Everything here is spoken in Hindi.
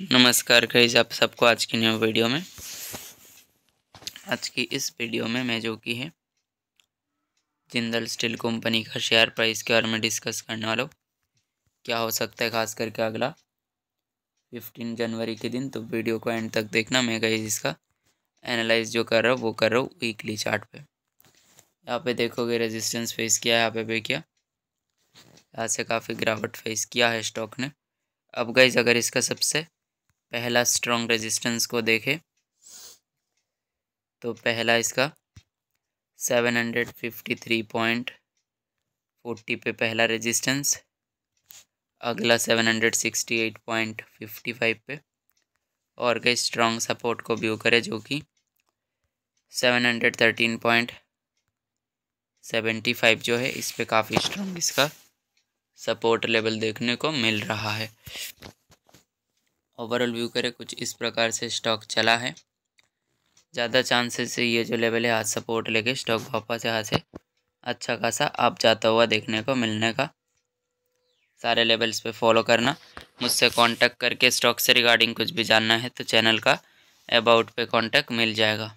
नमस्कार खरीज आप सबको आज की न्यू वीडियो में आज की इस वीडियो में मैं जो की है जिंदल स्टील कंपनी का शेयर प्राइस के बारे में डिस्कस करने वाला हूँ क्या हो सकता है खास करके अगला फिफ्टीन जनवरी के दिन तो वीडियो को एंड तक देखना मैं गई इसका एनालाइज जो कर रहा हूँ वो कर रहा हूँ वीकली चार्ट पे यहाँ पे देखोगे रेजिस्टेंस फेस किया है यहाँ पे भी किया यहाँ से काफ़ी गिरावट फेस किया है स्टॉक ने अब गाइज अगर इसका सबसे पहला स्ट्रॉन्ग रेजिस्टेंस को देखें तो पहला इसका seven hundred fifty three point forty पे पहला रेजिस्टेंस अगला seven hundred sixty eight point fifty five पे और कई स्ट्रॉन्ग सपोर्ट को व्यू करें जो कि seven hundred thirteen point seventy five जो है इस पर काफ़ी स्ट्रॉन्ग इसका सपोर्ट लेवल देखने को मिल रहा है ओवरऑल व्यू करें कुछ इस प्रकार से स्टॉक चला है ज़्यादा चांसेस से ये जो लेवल है आज सपोर्ट लेके स्टॉक वापस यहाँ से अच्छा खासा आप जाता हुआ देखने को मिलने का सारे लेवल्स पे फॉलो करना मुझसे कांटेक्ट करके स्टॉक से रिगार्डिंग कुछ भी जानना है तो चैनल का अबाउट पे कांटेक्ट मिल जाएगा